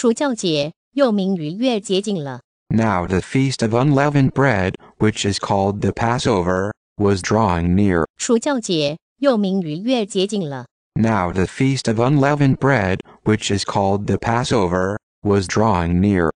Now the feast of unleavened bread, which is called the Passover, was drawing near. Now the feast of unleavened bread, which is called the Passover, was drawing near.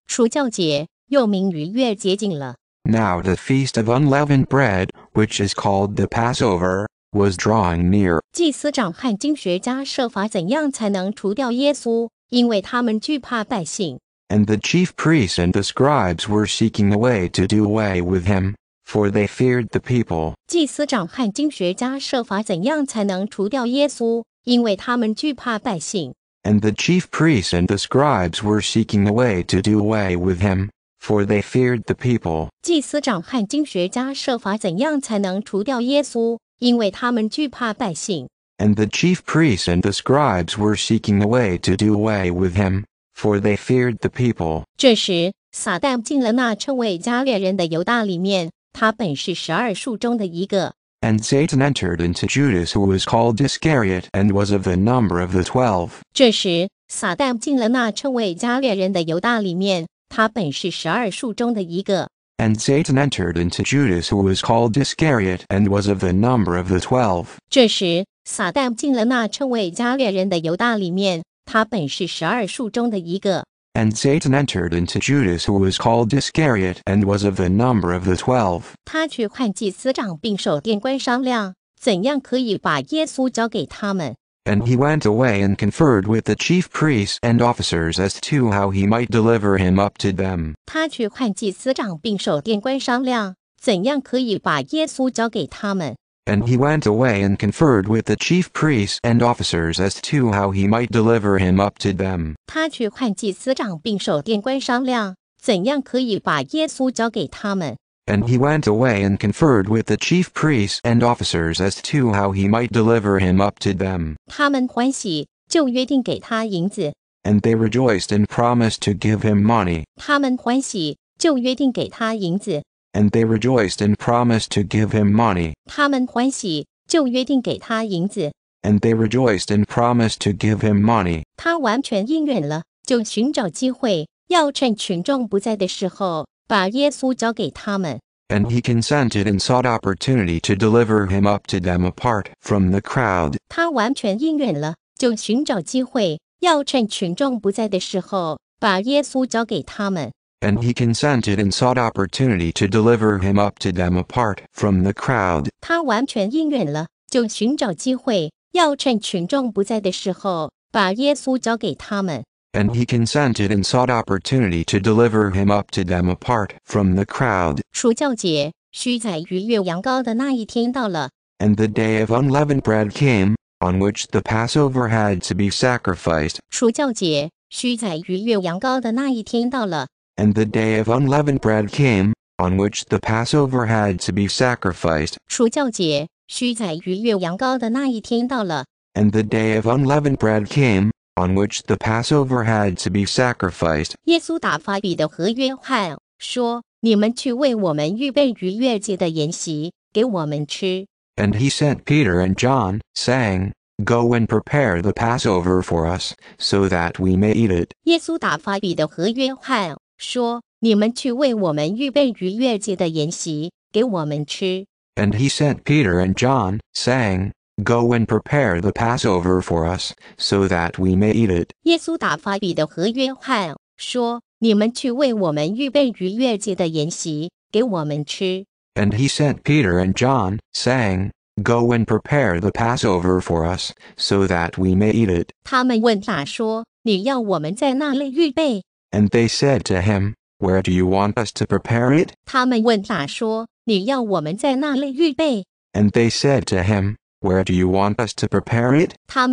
Now the feast of unleavened bread, which is called the Passover, was drawing near. 祭司长和经学家设法怎样才能除掉耶稣因为他们惧怕百姓。And the chief priests and the scribes were seeking a way to do away with him, for they feared the people. 祭司长和经学家设法怎样才能除掉耶稣，因为他们惧怕百姓。And the chief priests and the scribes were seeking a way to do away with him, for they feared the people. 祭司长和经学家设法怎样才能除掉耶稣，因为他们惧怕百姓。and the chief priests and the scribes were seeking a way to do away with him, for they feared the people. 这时，撒旦进了那称为加略人的犹大里面，他本是十二数中的一个。And Satan entered into Judas, who was called Iscariot, and was of the number of the twelve. 这时，撒旦进了那称为加略人的犹大里面，他本是十二数中的一个。And Satan entered into Judas, who was called Iscariot, and was of the number of the twelve. 撒旦进了那称为加略人的犹大里面，他本是十二数中的一个。And Satan entered into Judas, who was called Iscariot, and was of the number of the twelve. 他去和祭司长并守殿官商量，怎样可以把耶稣交给他们。And he went away and conferred with the chief priests and officers as to how he might deliver him up to them. And he went away and conferred with the chief priests and officers as to how he might deliver him up to them. and he went away and conferred with the chief priests and officers as to how he might deliver him up to them. and they rejoiced and promised to give him money and they rejoiced and promised to give him money. and they rejoiced and promised to give him money. and he consented and sought opportunity to deliver him up to them apart from the crowd. 他完全应允了，就寻找机会，要趁群众不在的时候，把耶稣交给他们。and he consented and sought opportunity to deliver him up to them apart from the crowd. 他完全应允了，就寻找机会，要趁群众不在的时候，把耶稣交给他们。And he consented and sought opportunity to deliver him up to them apart from the crowd. And the day of unleavened bread came, on which the Passover had to be sacrificed. 除教节，须宰于越羊羔的那一天到了。and the day of unleavened bread came, on which the Passover had to be sacrificed. And the day of unleavened bread came, on which the Passover had to be sacrificed. 耶稣打发彼得和约翰说：“你们去为我们预备逾越节的筵席，给我们吃。” And he sent Peter and John, saying, Go and prepare the Passover for us, so that we may eat it. 耶稣打发彼得和约翰说：“你们去为我们预备逾越节的筵席，给我们吃。” And he sent Peter and John, saying, Go and prepare the Passover for us, so that we may eat it. 耶稣打发彼得和约翰说：“你们去为我们预备逾越节的筵席，给我们吃。” And he sent Peter and John, saying, Go and prepare the Passover for us, so that we may eat it. 他们问他说：“你要我们在那里预备 and they said to him, Where do you want us to prepare it? 他们问他说：“你要我们在那里预备 And they said to him, Where do you want us to prepare it?" And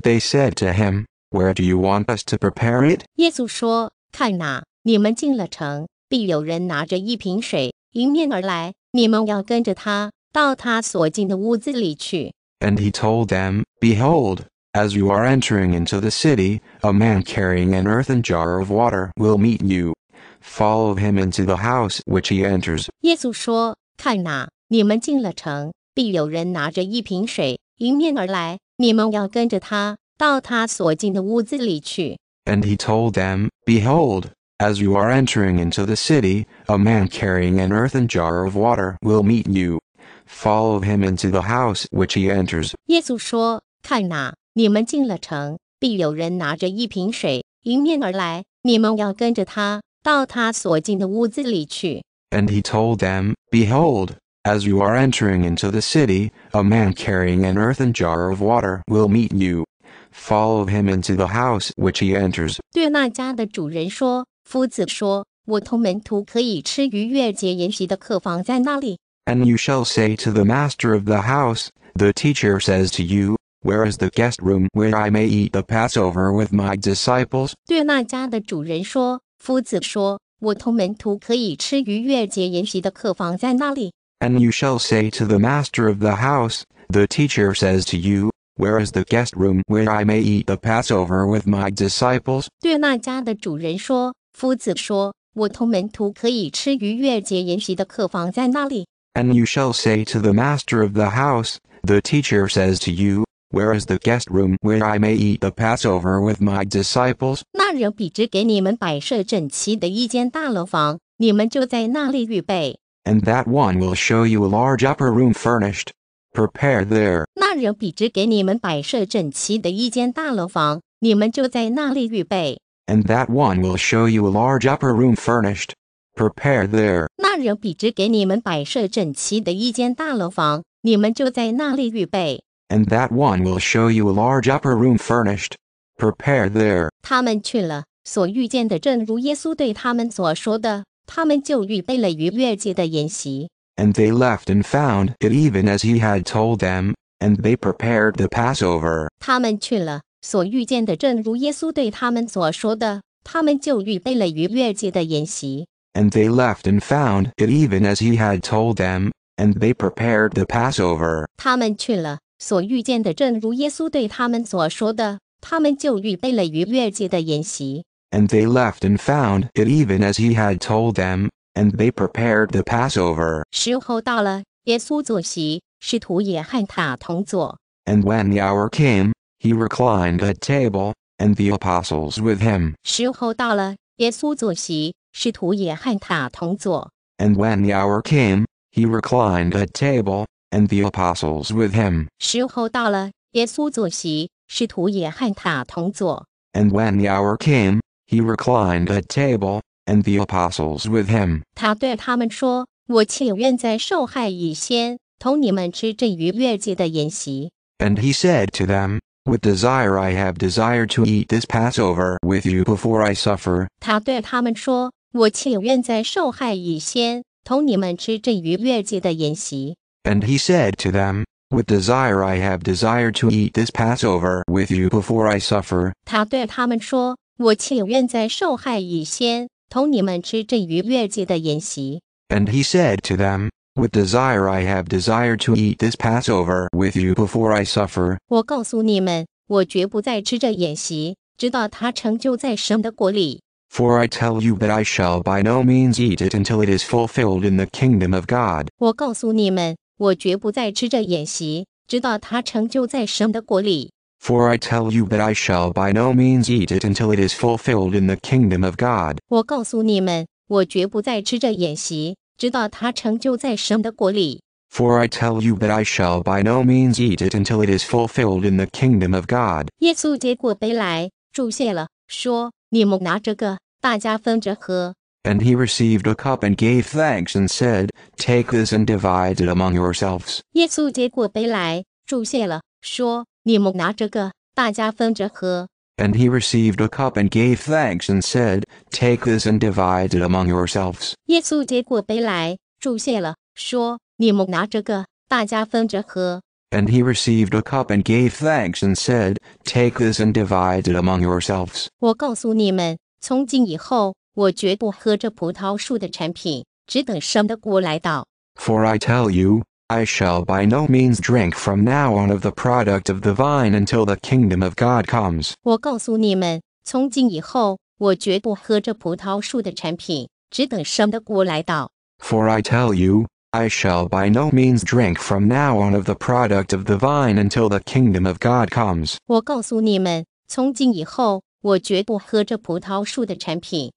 they said to him, Where do you want us to prepare it?？” 耶稣说：“看哪，你们进了城，必有人拿着一瓶水迎面而来，你们要跟着他到他所进的屋子里去。” And he told them, Behold, as you are entering into the city, a man carrying an earthen jar of water will meet you. Follow him into the house which he enters. 耶稣说：“看哪，你们进了城，必有人拿着一瓶水迎面而来，你们要跟着他到他所进的屋子里去。” And he told them, Behold, as you are entering into the city, a man carrying an earthen jar of water will meet you. Follow him into the house which he enters. 耶稣说：“看哪。” And he told them, Behold, as you are entering into the city, a man carrying an earthen jar of water will meet you. Follow him into the house which he enters. 对那家的主人说：“夫子说，我同门徒可以吃逾越节筵席的客房在那里。” And you shall say to the master of the house, The teacher says to you, where is the guest room where I may eat the Passover with my disciples? And you shall say to the master of the house, the teacher says to you, Where is the guest room where I may eat the Passover with my disciples? And you shall say to the master of the house, the teacher says to you. Where is the guest room where I may eat the Passover with my disciples？那人必指给你们摆设整齐的一间大楼房，你们就在那里预备。And that one will show you a large upper room furnished. Prepare there. 那人必指给你们摆设整齐的一间大楼房，你们就在那里预备。And that one will show you a large upper room furnished. Prepare there. 那人必指给你们摆设整齐的一间大楼房，你们就在那里预备。and that one will show you a large upper room furnished. Prepare there. 他们去了，所遇见的正如耶稣对他们所说的，他们就预备了逾越节的筵席。And they left and found it even as he had told them, and they prepared the Passover. 他们去了，所遇见的正如耶稣对他们所说的，他们就预备了逾越节的筵席。And they left and found it even as he had told them, and they prepared the Passover. 他们去了，所遇见的，正如耶稣对他们所说的，他们就预备了逾越节的筵席。And they left and found it even as he had told them, and they prepared the Passover. 时候到了，耶稣坐席，使徒也和他同坐。And when the hour came, he reclined at table, and the apostles with him. 时候到了，耶稣坐席，使徒也和他同坐。And when the hour came, he reclined at table, and the apostles with him. and when the hour came, he reclined at table, and the apostles with him. And he said to them, With desire I have desired to eat this Passover with you before I suffer. And he said to them, With desire I have desired to eat this Passover with you before I suffer. 他对他们说：“我岂愿在受害以先，同你们吃这逾越节的筵席？” And he said to them, With desire I have desired to eat this Passover with you before I suffer. 我告诉你们，我绝不再吃这筵席，直到它成就在神的国里。For I tell you that I shall by no means eat it until it is fulfilled in the kingdom of God. 我告诉你们，我绝不再吃这宴席，直到它成就在神的国里。For I tell you that I shall by no means eat it until it is fulfilled in the kingdom of God。我告诉你们，我绝不再吃这宴席，直到它成就在神的国里。For I tell you that I shall by no means eat it until it is fulfilled in the kingdom of God. God。耶稣接过杯来，注谢了，说：“你们拿这个，大家分着喝。” And he received a cup and gave thanks and said, Take this and divide it among yourselves. 耶稣接过杯来，注谢了，说：“你们拿这个，大家分着喝。” And he received a cup and gave thanks and said, Take this and divide it among yourselves. 耶稣接过杯来，注谢了，说：“你们拿这个，大家分着喝。” And he received a cup and gave thanks and said, Take this and divide it among yourselves. 我告诉你们，从今以后。for I tell you, I shall by no means drink from now on of the product of the vine until the kingdom of God comes. comes。我告诉你们，从今以后，我绝不喝这葡萄树的产品，只等生的国来到。For I tell you, I shall by no means drink from now on of the product of the vine until the kingdom of God comes。我告诉你们，从今以后，我绝不喝这葡萄树的产品。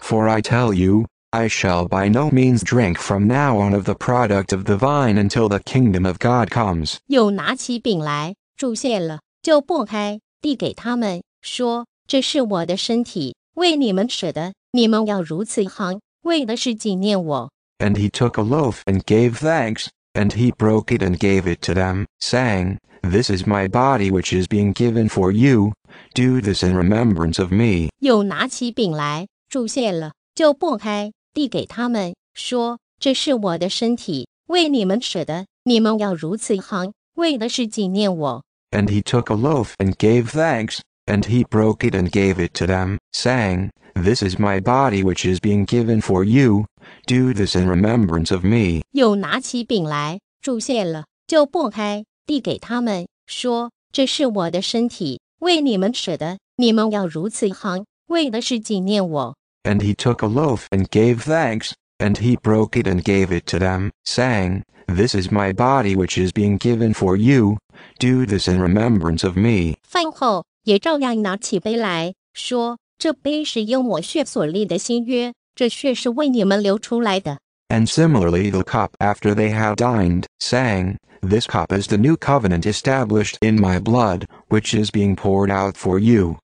for I tell you, I shall by no means drink from now on of the product of the vine until the kingdom of God comes. 又拿起饼来，注谢了，就擘开，递给他们，说：“这是我的身体，为你们舍的，你们要如此行，为的是纪念我。” And he took a loaf and gave thanks, and he broke it and gave it to them, saying. This is my body which is being given for you. Do this in remembrance of me. 又拿起饼来，注谢了，就擘开，递给他们，说：“这是我的身体，为你们舍的。你们要如此行，为的是纪念我。” And he took a loaf and gave thanks, and he broke it and gave it to them, saying, This is my body which is being given for you. Do this in remembrance of me. 又拿起饼来，注谢了，就擘开。递给他们，说：“这是我的身体，为你们舍的，你们要如此行，为的是纪念我。” And he took a loaf and gave thanks, and he broke it and gave it to them, saying, This is my body which is being given for you. Do this in remembrance of me. 饭后，也照样拿起杯来说：“这杯是用我血所立的新约，这血是为你们流出来的。” And similarly the cup after they had dined, saying, This cup is the new covenant established in my blood, which is being poured out for you.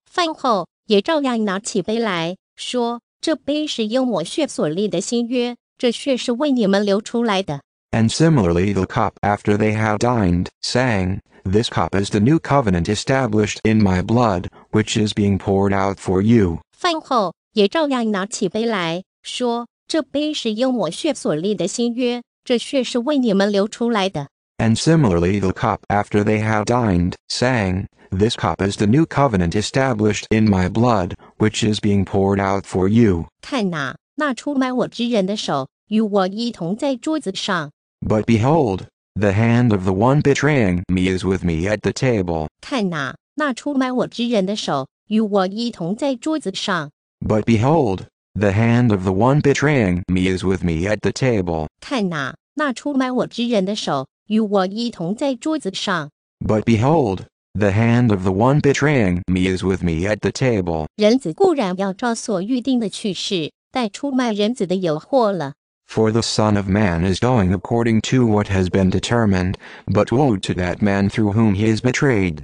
and similarly the cup after they had dined, saying, This cup is the new covenant established in my blood, which is being poured out for you. 饭后也照样拿起杯来说。and similarly, the cup after they had dined, saying, This cup is the new covenant established in my blood, which is being poured out for you. but behold, the hand of the one betraying me is with me at the table. but behold, the hand of the one betraying me is with me at the table. but behold, the hand of the one betraying me is with me at the table. For the Son of Man is going according to what has been determined, but woe to that man through whom he is betrayed.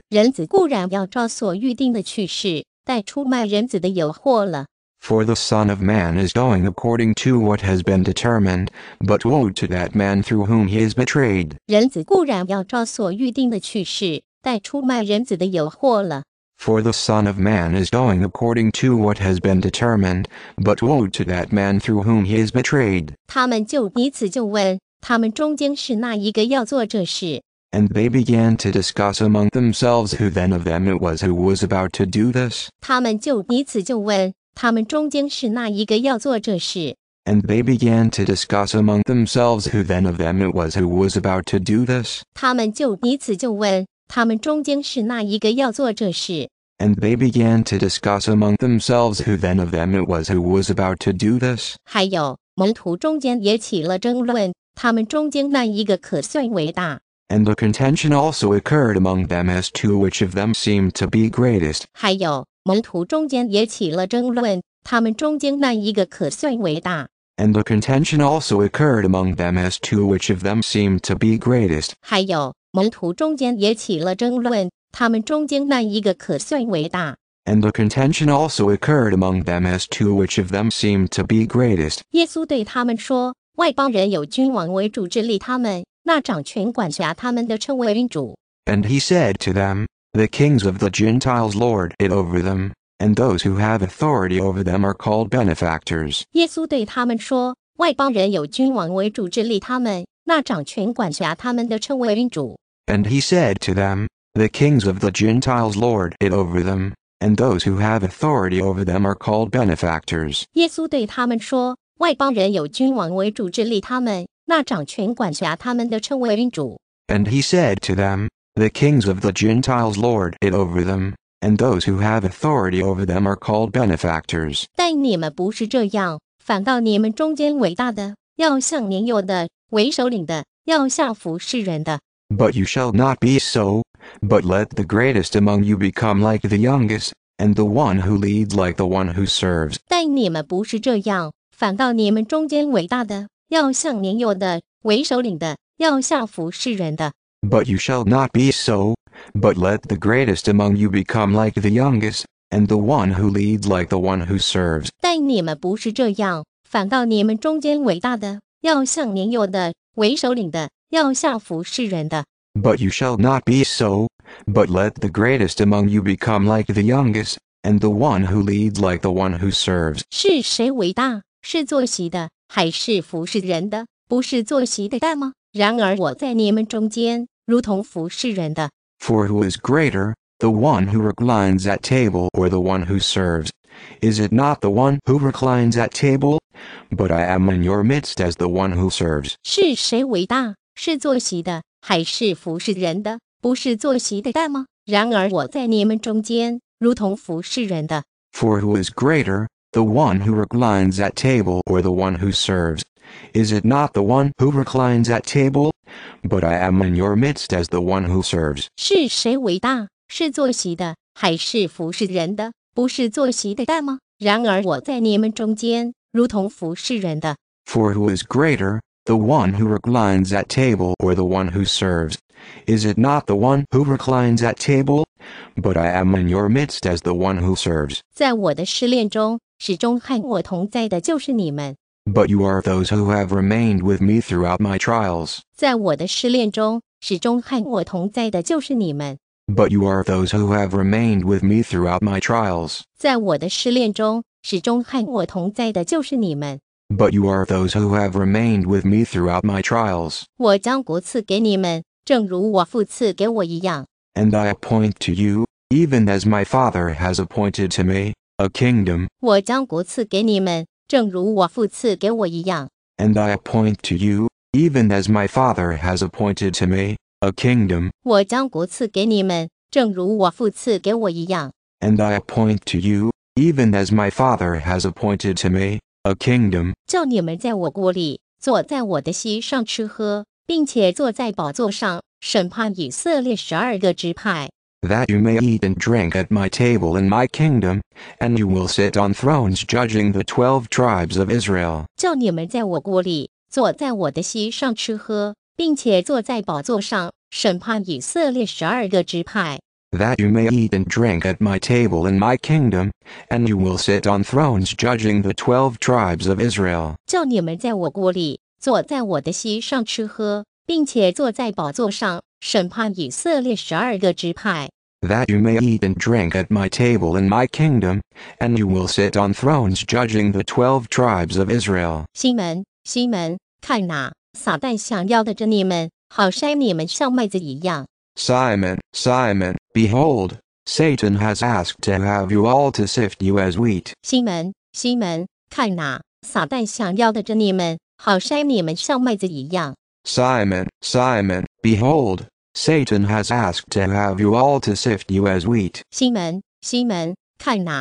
For the Son of Man is going according to what has been determined, but woe to that man through whom he is betrayed. 人子固然要照所预定的去世，但出卖人子的有祸了。For the Son of Man is going according to what has been determined, but woe to that man through whom he is betrayed. 他们就彼此就问，他们中间是那一个要做这事。And they began to discuss among themselves who then of them it was who was about to do this. 他们就彼此就问，and they began to discuss among themselves who then of them it was who was about to do this. 他们就以此就问，他们中间是那一个要做这事。And they began to discuss among themselves who then of them it was who was about to do this. 还有门徒中间也起了争论，他们中间那一个可算为大。And the contention also occurred among them as to which of them seemed to be greatest. 还有 and the contention also occurred among them as to which of them seemed to be And the contention also occurred among them as to which of them seemed to be greatest。耶稣对他们说：“外邦人有君王为主治理他们，那掌权管辖他们的称为主。” And he said to them, the kings of the Gentiles lord it over them, and those who have authority over them are called benefactors. And he said to them, The kings of the Gentiles lord it over them, and those who have authority over them are called benefactors. 耶稣对他们说：“外邦人有君王为主治理他们，那掌权管辖他们的称为君主。” And he said to them, the kings of the Gentiles lord it over them, and those who have authority over them are called benefactors. But you shall not be so, but let the greatest among you become like the youngest, and the one who leads like the one who serves. 但你们不是这样，反倒你们中间伟大的，要像年幼的为首领的，要下服世人的。but you shall not be so, but let the greatest among you become like the youngest, and the one who leads like the one who serves. But you shall not be so, but let the greatest among you become like the youngest, and the one who leads like the one who serves. 然而我在你们中间，如同服侍人的。For who is greater, the one who reclines at table or the one who serves? Is it not the one who reclines at table? But I am in your midst as the one who serves. 是谁伟大？是坐席的，还是服侍人的？不是坐席的大吗？然而我在你们中间，如同服侍人的。For who is greater, the one who reclines at table or the one who serves? Is it not the one who reclines at table? But I am in your midst as the one who serves. 是谁伟大？是坐席的，还是服侍人的？不是坐席的大吗？然而我在你们中间，如同服侍人的。For who is greater, the one who reclines at table or the one who serves? Is it not the one who reclines at table? But I am in your midst as the one who serves. 在我的试炼中，始终和我同在的就是你们。but you are those who have remained with me throughout my trials. But you are those who have remained with me throughout my trials. But you are those who have remained with me throughout my trials. And I appoint to you, even as my Father has appointed to me, a kingdom. 我将国赐给你们，正如我父赐给我一样。And I appoint to you, even as my Father has appointed to me, a kingdom. 我将国赐给你们，正如我父赐给我一样。And I appoint to you, even as my Father has appointed to me, a kingdom. 叫你们在我国里坐在我的膝上吃喝，并且坐在宝座上审判以色列十二个支派。that you may eat and drink at my table in my kingdom, and you will sit on thrones judging the twelve tribes of Israel. 叫你们在我国里坐在我的席上吃喝，并且坐在宝座上审判以色列十二个支派。That you may eat and drink at my table in my kingdom, and you will sit on thrones judging the twelve tribes of Israel. 叫你们在我国里坐在我的席上吃喝，并且坐在宝座上审判以色列十二个支派。That you may eat and drink at my table in my kingdom, and you will sit on thrones judging the twelve tribes of Israel. 西门，西门，看哪，撒旦想要的着你们，好筛你们像麦子一样。Simon, Simon, behold, Satan has asked to have you all to sift you as wheat. 西门，西门，看哪，撒旦想要的着你们，好筛你们像麦子一样。Simon, Simon, behold, Satan has asked to have you all to sift you as wheat. Simon, Simon, behold,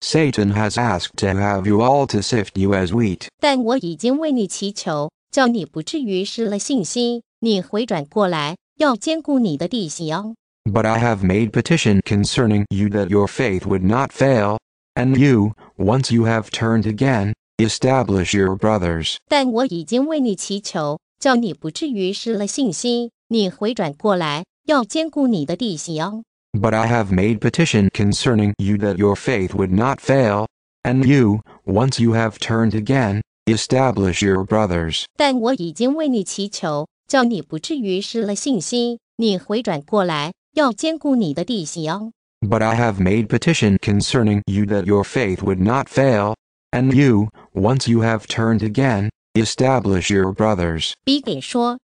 Satan has asked to have you all to sift you as wheat. But I have made petition concerning you that your faith would not fail, and you, once you have turned again, establish your brothers. But I have made petition concerning you that your faith would not fail. And you, once you have turned again, establish your brothers. 但我已经为你祈求，叫你不至于失了信心。你回转过来，要兼顾你的弟兄。but I have made petition concerning you that your faith would not fail, and you, once you have turned again, establish your brothers. And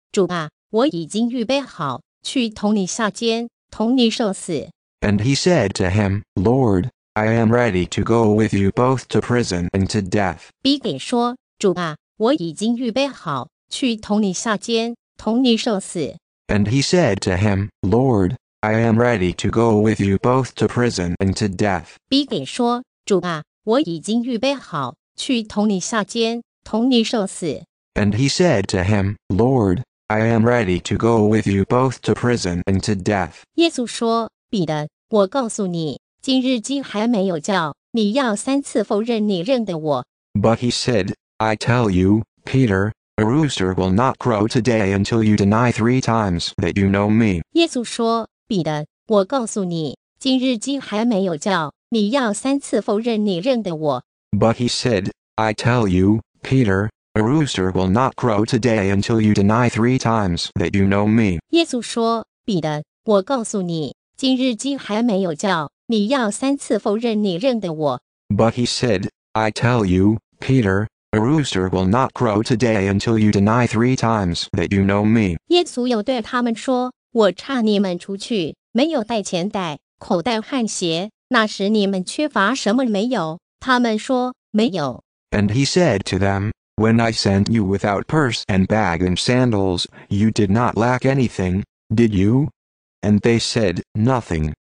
he said to him, Lord, I am ready to go with you both to prison and to death. 比给说：“主啊，我已经预备好去同你下监，同你受死。” And he said to him, Lord, I am ready to go with you both to prison and to death. Biggie 说：“主啊，我已经预备好，去同你下监，同你受死。” And he said to him, Lord, I am ready to go with you both to prison and to death. 耶稣说：“彼得，我告诉你，今日鸡还没有叫，你要三次否认你认得我。” But he said, I tell you, Peter, a rooster will not crow today until you deny three times that you know me. 耶稣说。but he said, I tell you, Peter, a rooster will not crow today until you deny three times that you know me. 耶稣说，彼得，我告诉你，今日鸡还没有叫，你要三次否认你认得我。But he said, I tell you, Peter, a rooster will not crow today until you deny three times that you know me. 耶稣又对他们说，我差你们出去，没有带钱袋、口袋和鞋。那时你们缺乏什么没有？他们说没有。And he said to them, When I sent you without purse and bag and sandals, you did not lack anything, did you? And they said nothing.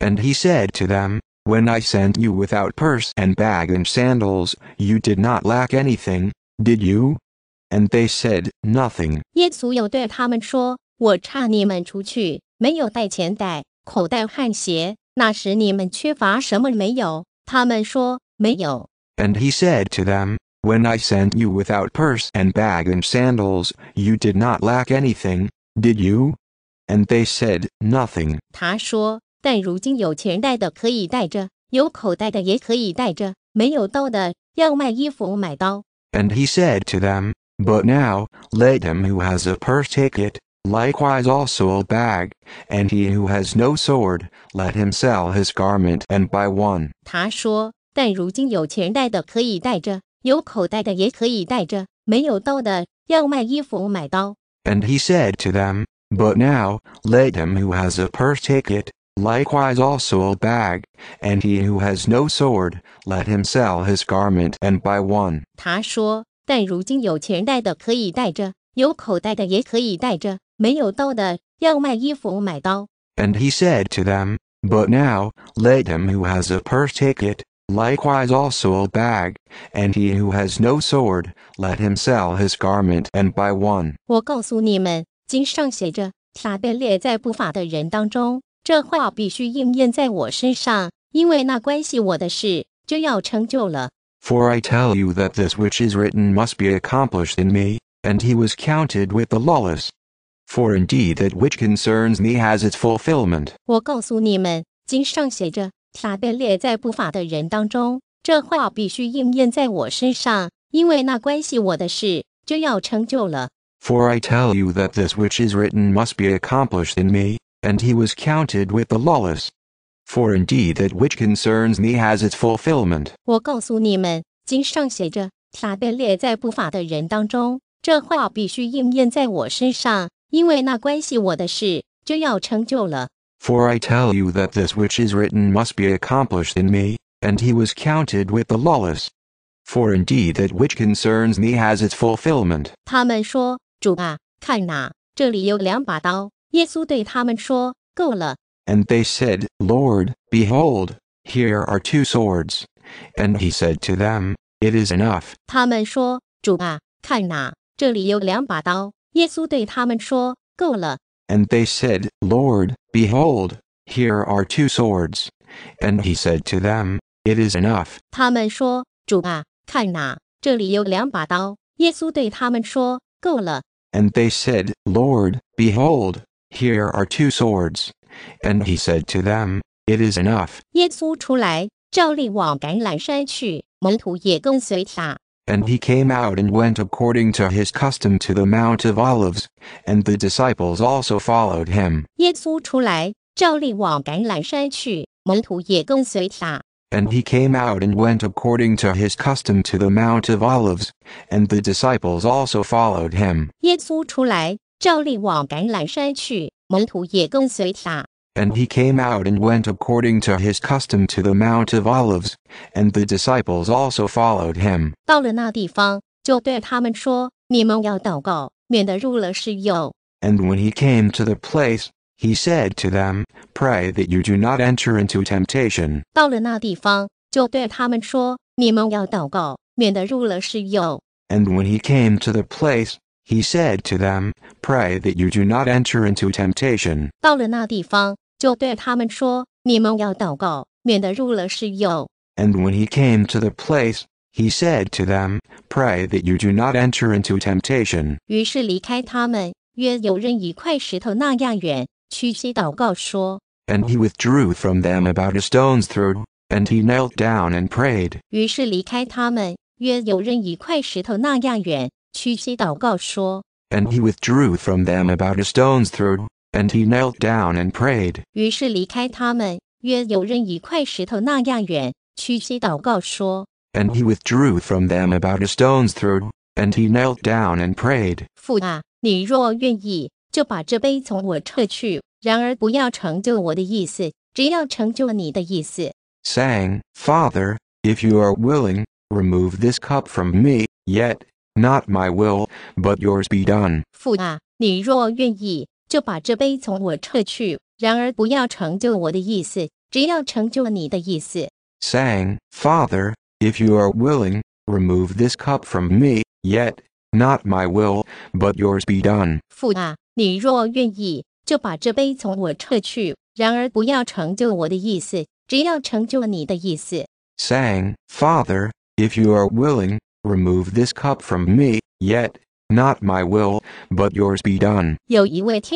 And he said to them, when I sent you without purse and bag and sandals, you did not lack anything, did you? And they said nothing. 耶稣有对他们说：“我差你们出去，没有带钱袋、口袋和鞋。那时你们缺乏什么没有？”他们说：“没有。” And he said to them, When I sent you without purse and bag and sandals, you did not lack anything, did you? And they said nothing. 他说：and he said to them, But now, let him who has a purse take it, likewise also a bag, and he who has no sword, let him sell his garment and buy one. 他说，但如今有钱带的可以带着，有口袋的也可以带着，没有刀的要卖衣服买刀。And he said to them, But now, let him who has a purse take it, likewise also a bag, and he who has no sword, let him sell his garment and buy one. And he said to them, But now, let him who has a purse take it, likewise also a bag, and he who has no sword, let him sell his garment and buy one. 我告诉你们，经上写着，撒贝列在不法的人当中这话必须应验在我身上，因为那关系我的事就要成就了。For I tell you that this which is written must be accomplished in me, and he was counted with the lawless. For indeed that which concerns me has its fulfillment. 我告诉你们，经上写着，他被列在不法的人当中。这话必须应验在我身上，因为那关系我的事就要成就了。For I tell you that this which is written must be accomplished in me, and he was counted with the lawless. For indeed that which concerns me has its fulfillment. 我告诉你们，经上写着，他被列在不法的人当中。这话必须应验在我身上，因为那关系我的事就要成就了。For I tell you that this which is written must be accomplished in me, and he was counted with the lawless. For indeed that which concerns me has its fulfillment. 他们说：“主啊，看哪，这里有两把刀。”耶稣对他们说：“够了。” And they said, Lord, behold, here are two swords. And he said to them, It is enough. 他们说：“主啊，看哪，这里有两把刀。”耶稣对他们说：“够了。” And they said, Lord, behold, here are two swords. And he said to them, It is enough. 他们说：“主啊，看哪，这里有两把刀。”耶稣对他们说：“够了。” And they said, Lord, behold, here are two swords. And he said to them, It is enough. and he came out and went according to his custom to the Mount of Olives, and the disciples also followed him. and he came out and went according to his custom to the Mount of Olives, and the disciples also followed him. 耶稣出来，照例往橄榄山去，门徒也跟随他。And he came out and went according to his custom to the Mount of Olives, and the disciples also followed him. 到了那地方，就对他们说：“你们要祷告，免得入了试诱。” And when he came to the place, he said to them, "Pray that you do not enter into temptation." 到了那地方，就对他们说：“你们要祷告，免得入了试诱。” And when he came to the place, he said to them, "Pray that you do not enter into temptation." And when he came to the place, he said to them, "Pray that you do not enter into temptation." and he withdrew from them about a stone's throw, and he knelt down and prayed. And he withdrew from them about a stone's throw, and he knelt down and prayed。”于是离开他们，约有任一块石头那样远。屈膝祷告说：“And he withdrew from them about a stone's throw, and he knelt down and prayed。”父啊，你若愿意，就把这杯从我撤去；然而不要成就我的意思，只要成就你的意思。Saying, Father, if you are willing, remove this cup from me. Yet, not my will, but yours be done。父啊，你若愿意，就把这杯从我撤去；然而不要成就我的意思，只要成就你的意思。Saying, Father, if you are willing, remove this cup from me. Yet, not my will, but yours be done. 父啊，你若愿意，就把这杯从我撤去；然而不要成就我的意思，只要成就你的意思。Saying, Father, if you are willing. Remove this cup from me, yet not my will, but yours be done. And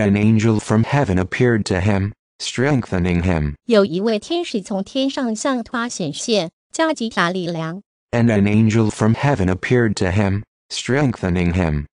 an angel from heaven appeared to him, strengthening him. And an angel from heaven appeared to him, strengthening him.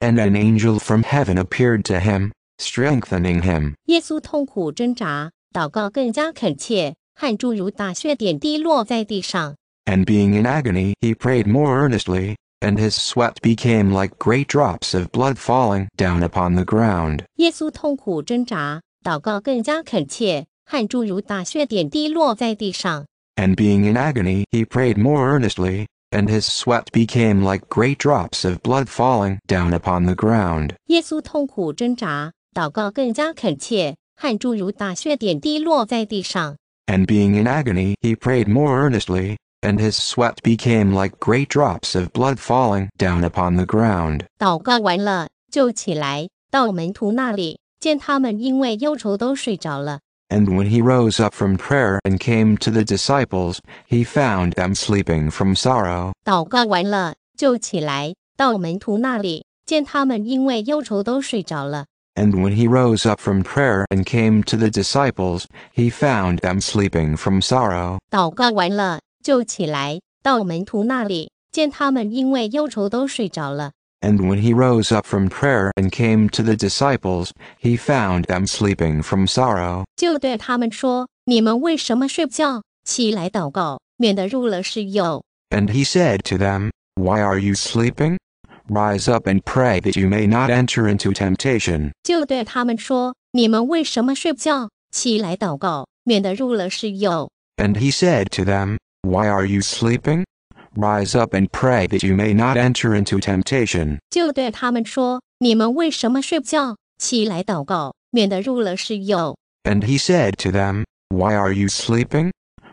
And an angel from heaven appeared to him, strengthening him. 耶稣痛苦挣扎，祷告更加恳切，汗珠如大雪点滴落在地上。And being in agony, he prayed more earnestly, and his sweat became like great drops of blood falling down upon the ground. 耶稣痛苦挣扎，祷告更加恳切，汗珠如大雪点滴落在地上。And being in agony, he prayed more earnestly, and his sweat became like great drops of blood falling down upon the ground. 耶稣痛苦挣扎，祷告更加恳切，汗珠如大雪点滴落在地上。And being in agony, he prayed more earnestly, and his sweat became like great drops of blood falling down upon the ground. 祷告完了，就起来，到门徒那里，见他们因为忧愁都睡着了。And when he rose up from prayer and came to the disciples, he found them sleeping from sorrow. 祷告完了，就起来，到门徒那里，见他们因为忧愁都睡着了。and when he rose up from prayer and came to the disciples, he found them sleeping from sorrow. 祷告完了，就起来，到门徒那里，见他们因为忧愁都睡着了。And when he rose up from prayer and came to the disciples, he found them sleeping from sorrow. And he said to them, Why are you sleeping? Rise up and pray that you may not enter into temptation. And he said to them, Why are you sleeping? Rise up and pray that you may not enter into temptation. And he said to them, Why are you sleeping?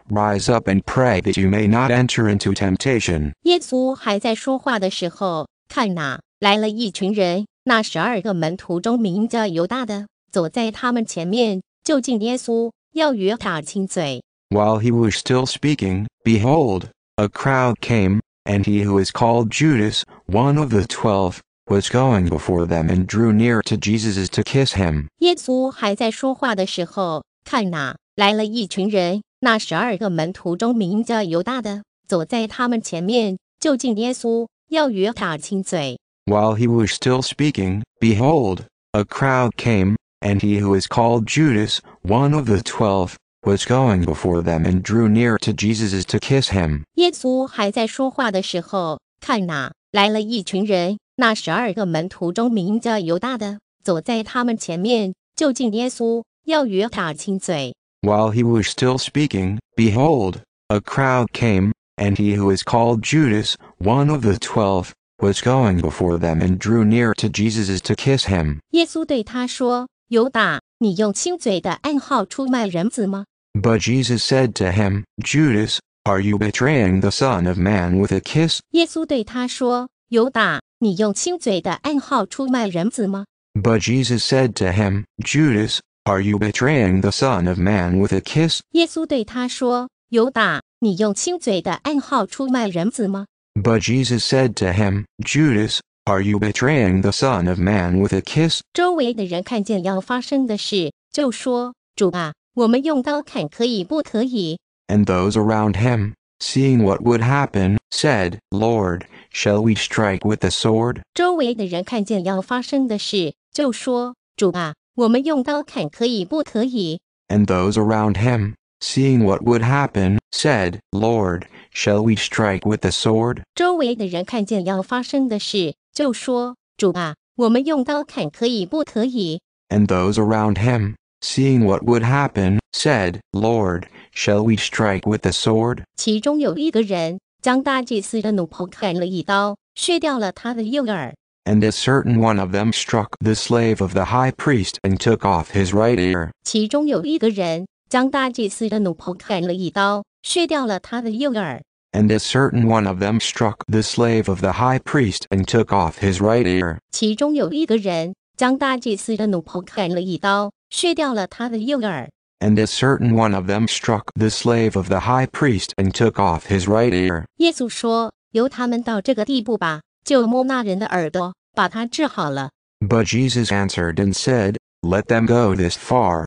Rise up and pray that you may not enter into temptation. temptation。耶稣还在说话的时候，看哪，来了一群人。那十二个门徒中，名叫犹大的走在他们前面，就近耶稣，要与他亲嘴。While he was still speaking, behold, a crowd came, and he who is called Judas, one of the twelve, was going before them and drew near to Jesus to kiss him. 耶稣还在说话的时候，看哪，来了一群人。那十二个门徒中，名叫犹大的走在他们前面，就近耶稣，while he was still speaking, behold, a crowd came, and he who is called Judas, one of the twelve, was going before them and drew near to Jesus to kiss him. 耶稣还在说话的时候，看哪，来了一群人。那十二个门徒中名叫犹大的，走在他们前面，就近耶稣，要与他亲嘴。While he was still speaking, behold, a crowd came, and he who is called Judas, one of the twelve, was going before them and drew near to Jesus to kiss him. 耶稣对他说：“犹大，你用亲嘴的暗号出卖人子吗？” But Jesus said to him, Judas, are you betraying the Son of Man with a kiss? 耶稣对他说：“犹大，你用亲嘴的暗号出卖人子吗？” But Jesus said to him, Judas, are you betraying the Son of Man with a kiss? 耶稣对他说：“犹大，你用亲嘴的暗号出卖人子吗？But Jesus said to him, Judas, are you betraying the Son of Man with a kiss？周围的人看见要发生的事，就说：“主啊，我们用刀砍可以不可以？”And those around him, seeing what would happen, said, Lord, shall we strike with the And those around him, seeing what would happen, said, Lord, shall we strike with the sword? 周围的人看见要发生的事，就说：“主啊，我们用刀砍可以不可以 And those around him, seeing what would happen, said, Lord, shall we strike with the sword?？” 其中有一个人将大祭司的弩头砍了一刀，削掉了他的右耳。And a certain one of them struck the slave of the high priest and took off his right ear. 其中有一个人将大祭司的奴仆砍了一刀，削掉了他的右耳。And a certain one of them struck the slave of the high priest and took off his right ear. a certain one of them struck the slave of the high priest and took off his right ear. But Jesus answered and said, Let them go this far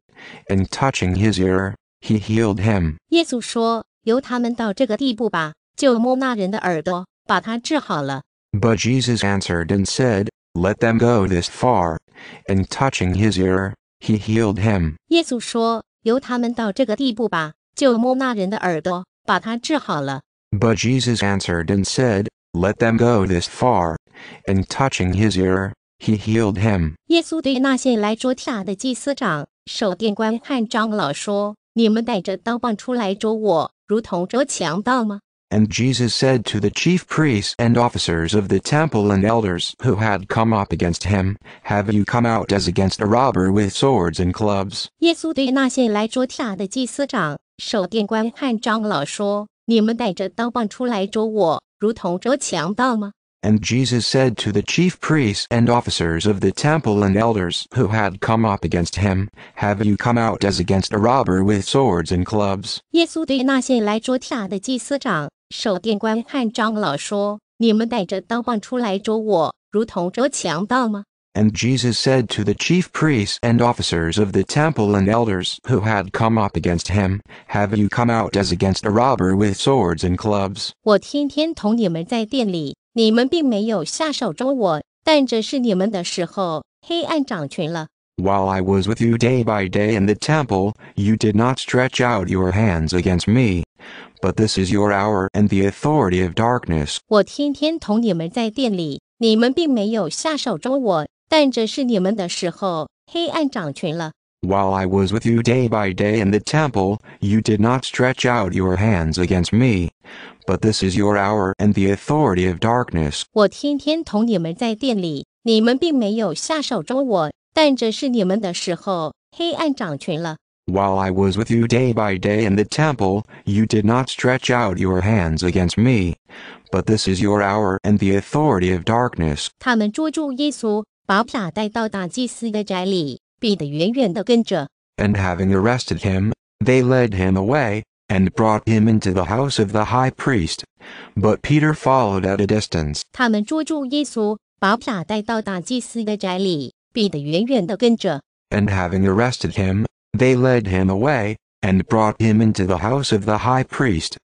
and touching his ear, he healed him. 耶稣说：“由他们到这个地步吧，就摸那人的耳朵，把他治好了。” But Jesus answered and said, Let them go this far, and touching his ear, he healed him. 耶稣说：“由他们到这个地步吧，就摸那人的耳朵，把他治好了。” But Jesus answered and said, Let them go this far, and touching his ear, he healed him. 耶稣对那些来捉他的祭司长守殿官看长老说：“你们带着刀棒出来捉我，如同捉强盗吗？”耶稣对那些来捉他的祭司长、守殿官看长老说：“你们带着刀棒出来捉我，如同捉强盗吗？” And Jesus said to the chief priests and officers of the temple and elders who had come up against him, Have you come out as against a robber with swords and clubs? 耶稣对那些来捉他的祭司长、守殿官和长老说：“你们带着刀棒出来捉我，如同捉强盗吗？” And Jesus said to the chief priests and officers of the temple and elders who had come up against him, Have you come out as against a robber with swords and clubs? 你们并没有下手捉我，但这是你们的时候，黑暗掌权了。While I was with you day by day in the temple, you did not stretch out your hands against me. But this is your hour and the authority of darkness. 我天天同你们在店里，你们并没有下手捉我，但这是你们的时候，黑暗掌权了。while I was with you day by day in the temple, you did not stretch out your hands against me. But this is your hour and the authority of darkness. 我天天同你们在店里，你们并没有下手捉我，但这是你们的时候，黑暗掌权了。While I was with you day by day in the temple, you did not stretch out your hands against me. But this is your hour and the authority of darkness. And having arrested him, they led him away, and brought him into the house of the high priest. But Peter followed at a distance. and having arrested him, they led him away, and brought him into the house of the high priest.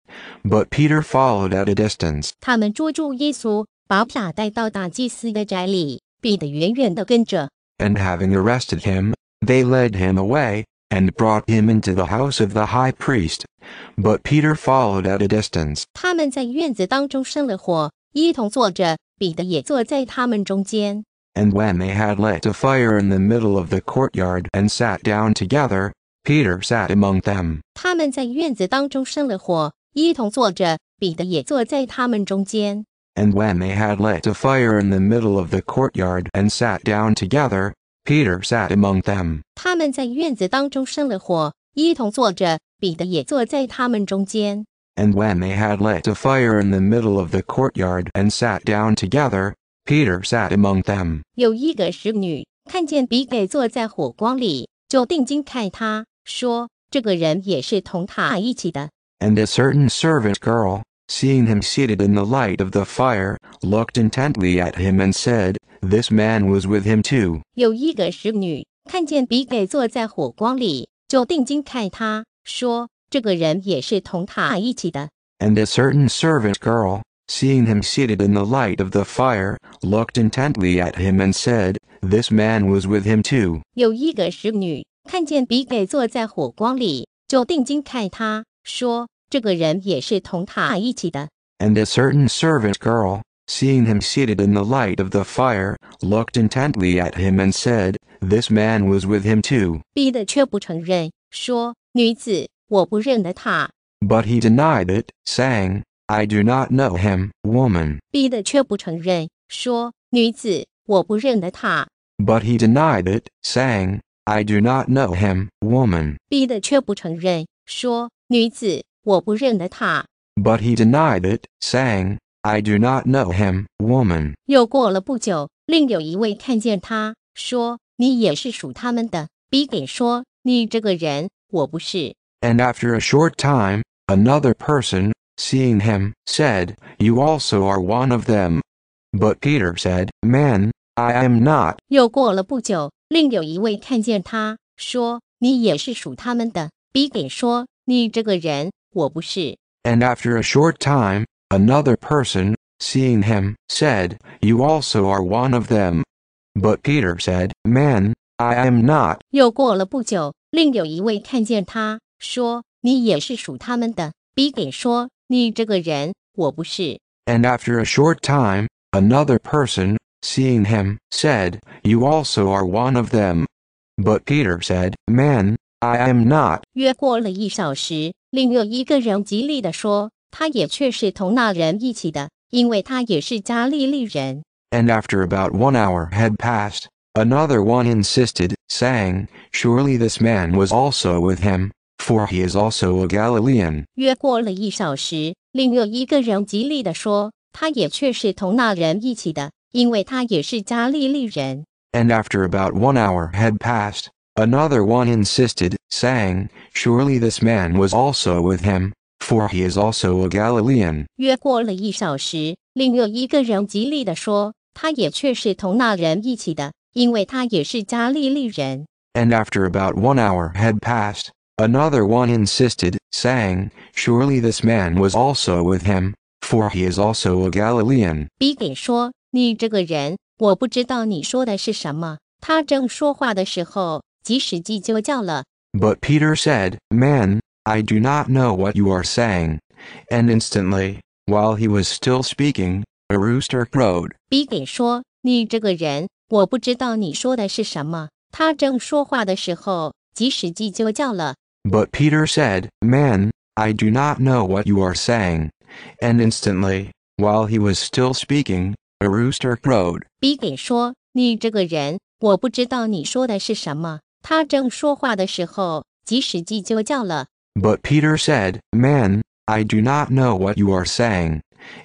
But Peter followed at a distance. 他们捉住耶稣，把他带到大祭司的宅里，避得远远的跟着。and having arrested him, they led him away, and brought him into the house of the high priest. But Peter followed at a distance. and when they had lit a fire in the middle of the courtyard and sat down together, Peter sat among them. And when they had lit a fire in the middle of the courtyard and sat down together, Peter sat among them. And when they had lit a fire in the middle of the courtyard and sat down together, Peter sat among them. 有一个使女看见比给坐在火光里，就定睛看他，说：“这个人也是同他一起的。” And a certain servant girl, seeing him seated in the light of the fire, looked intently at him and said, This man was with him too. And a certain servant girl, seeing him seated in the light of the fire, looked intently at him and said, This man was with him too. 这个人也是同他一起的。And a certain servant girl, seeing him seated in the light of the fire, looked intently at him and said, This man was with him too. 逼的却不承认，说：“女子，我不认得他。” But he denied it, saying, I do not know him, woman. 逼的却不承认，说：“女子，我不认得他。” But he denied it, saying, I do not know him, woman. 逼的却不承认，说：“女子，but he denied it, saying, I do not know him, woman. 又过了不久，另有一位看见他，说：“你也是属他们的。”比给说：“你这个人，我不是。” And after a short time, another person, seeing him, said, You also are one of them. But Peter said, Man, I am not. 又过了不久，另有一位看见他，说：“你也是属他们的。”比给说：“你这个人，and after a short time, another person, seeing him, said, You also are one of them. But Peter said, Man, I am not. 又过了不久，另有一位看见他，说：“你也是属他们的。” And after a short time, another person, seeing him, said, You also are one of them. But Peter said, Man, I am not. 约过了一小时，and after about one hour had passed, another one insisted, saying, Surely this man was also with him, for he is also a Galilean. And after about one hour had passed, Another one insisted, saying, Surely this man was also with him, for he is also a Galilean. And after about one hour had passed, another one insisted, saying, Surely this man was also with him, for he is also a Galilean. 比给说，你这个人，我不知道你说的是什么。他正说话的时候，but Peter said, Man, I do not know what you are saying. And instantly, while he was still speaking, a rooster crowed. 比给说，你这个人，我不知道你说的是什么。他正说话的时候，即使鸡就叫了。But Peter said, Man, I do not know what you are saying. And instantly, while he was still speaking, a rooster crowed. 比给说，你这个人，我不知道你说的是什么。他正说话的时候，即使鸡就叫了。But Peter said, Man, I do not know what you are saying.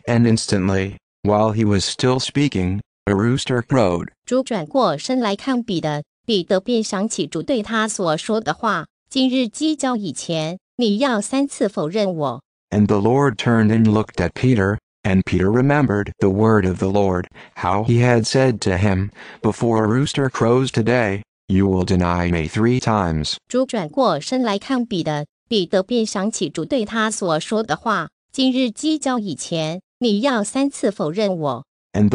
And instantly, while he was still speaking, a rooster crowed. 猪转过身来看彼得，彼得便想起主对他所说的话：“今日鸡叫以前，你要三次否认我。” And the Lord turned and looked at Peter, and Peter remembered the word of the Lord, how he had said to him, Before a rooster crows today, you will deny me three times. And the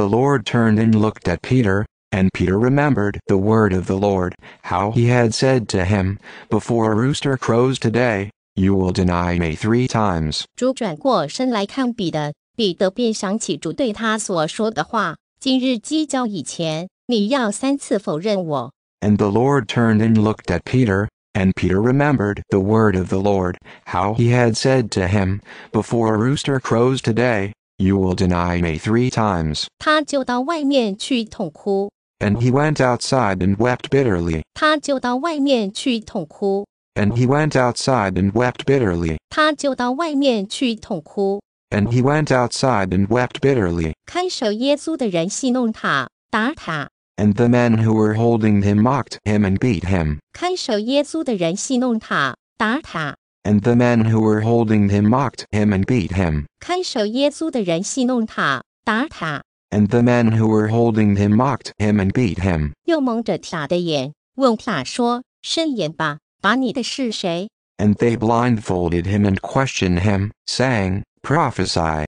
Lord turned and looked at Peter, and Peter remembered the word of the Lord, how he had said to him, "Before a rooster crows today, you will deny me three times." 猪转过身来看彼得，彼得便想起主对他所说的话：“今日鸡叫以前，你要三次否认我。” And the Lord turned and looked at Peter, and Peter remembered the word of the Lord, how he had said to him, Before a rooster crows today, you will deny me three times. 他就到外面去痛哭。And he went outside and wept bitterly. 他就到外面去痛哭。And he went outside and wept bitterly. 他就到外面去痛哭。And he went outside and wept bitterly. 看守耶稣的人戏弄他，打他。and the men who were holding him mocked him and beat him. 看守耶稣的人戏弄他，打他。And the men who were holding him mocked him and beat him. 看守耶稣的人戏弄他，打他。And the men who were holding him mocked him and beat him. 又蒙着塔的眼，问塔说：“伸眼吧，把你的是谁？” And they blindfolded him and questioned him, saying, Prophesy,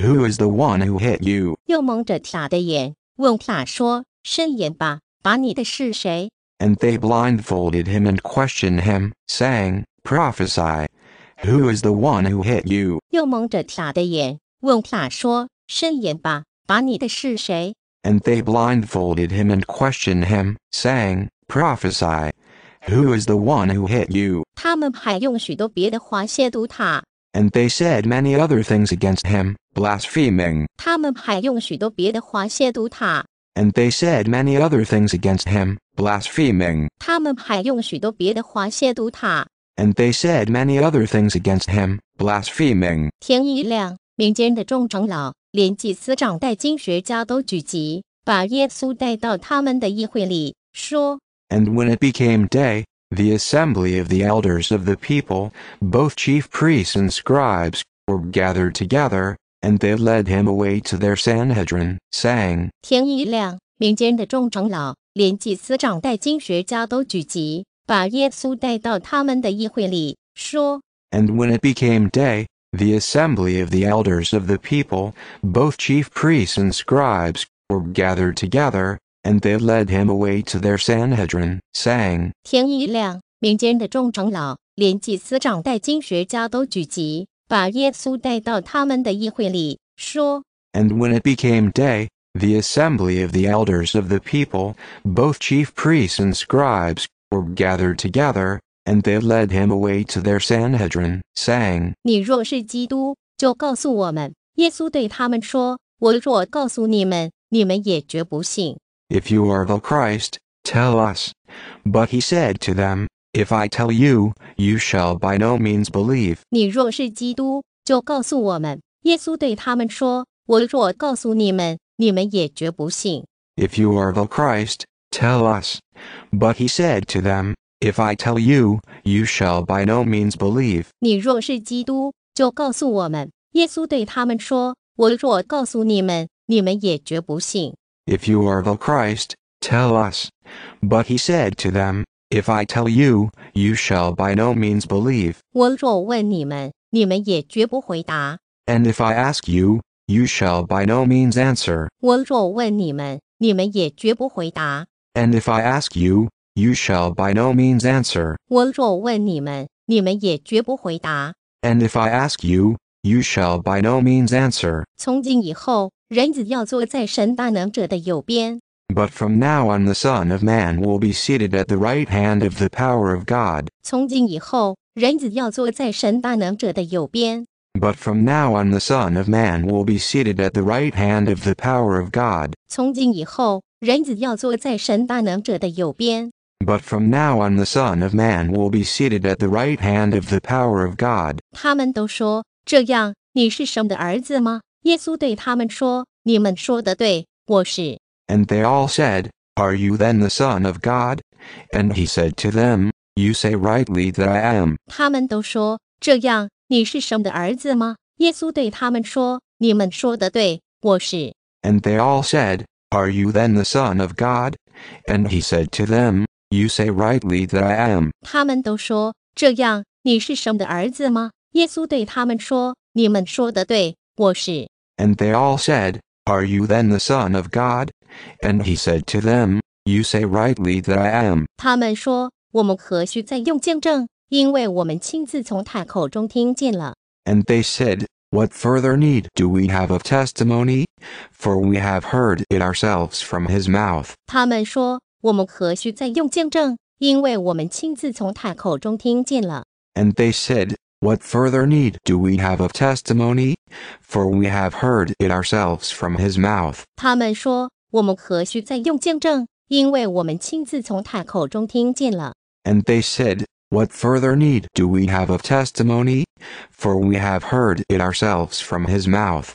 who is the one who hit you? 又蒙着塔的眼，问塔说：“ and they blindfolded him and questioned him, saying, Prophesy, who is the one who hit you? 又蒙着塔的眼，问塔说：“伸眼吧，把你的是谁？”And they blindfolded him and questioned him, saying, Prophesy, who is the one who hit you? 他们还用许多别的话亵渎他。And they said many other things against him, blaspheming. 他们还用许多别的话亵渎他。and they said many other things against him, blaspheming. And they said many other things against him, blaspheming. And when it became day, the assembly of the elders of the people, both chief priests and scribes, were gathered together, and they led him away to their Sanhedrin, saying, 天一亮，民间的众长老、连祭司长、带经学家都聚集，把耶稣带到他们的议会里，说 And when it became day, the assembly of the elders of the people, both chief priests and scribes, were gathered together, and they led him away to their Sanhedrin, saying, 天一亮，民间的众长老、连祭司长、带经学家都聚集，把耶稣带到他们的议会里，说：“And when it became day, the assembly of the elders of the people, both chief priests and scribes, were gathered together, and they led him away to their Sanhedrin, saying: If you are the Christ, tell us. But he said to them, if I tell you, you shall by no means believe. 你若是基督，就告诉我们。耶稣对他们说：“我若告诉你们，你们也绝不信。” If you are the Christ, tell us. But he said to them, If I tell you, you shall by no means believe. 你若是基督，就告诉我们。耶稣对他们说：“我若告诉你们，你们也绝不信。” If you are the Christ, tell us. But he said to them, if I tell you, you shall by no means believe. 我若问你们，你们也绝不回答。And if I ask you, you shall by no means answer. 我若问你们，你们也绝不回答。And if I ask you, you shall by no means answer. 我若问你们，你们也绝不回答。And if I ask you, you shall by no means answer. 从今以后，人子要坐在神大能者的右边。but from now on the Son of Man will be seated at the right hand of the power of God. but from now on the Son of Man will be seated at the right hand of the power of God. but from now on the Son of Man will be seated at the right hand of the power of God. 他们都说：“这样，你是神的儿子吗？”耶稣对他们说：“你们说的对，我是。” And they all said, Are you then the Son of God? And he said to them, You say rightly that I am. and they all said, Are you then the Son of God? And he said to them, You say rightly that I am. and they all said, Are you then the Son of God? And he said to them, You say rightly that I am. and they said, What further need do we have of testimony? For we have heard it ourselves from his mouth. and they said, What further need do we have of testimony? For we have heard it ourselves from his mouth. 他们说,我们何须再用见证？因为我们亲自从他口中听见了。And they said, What further need do we have of testimony? For we have heard it ourselves from his mouth.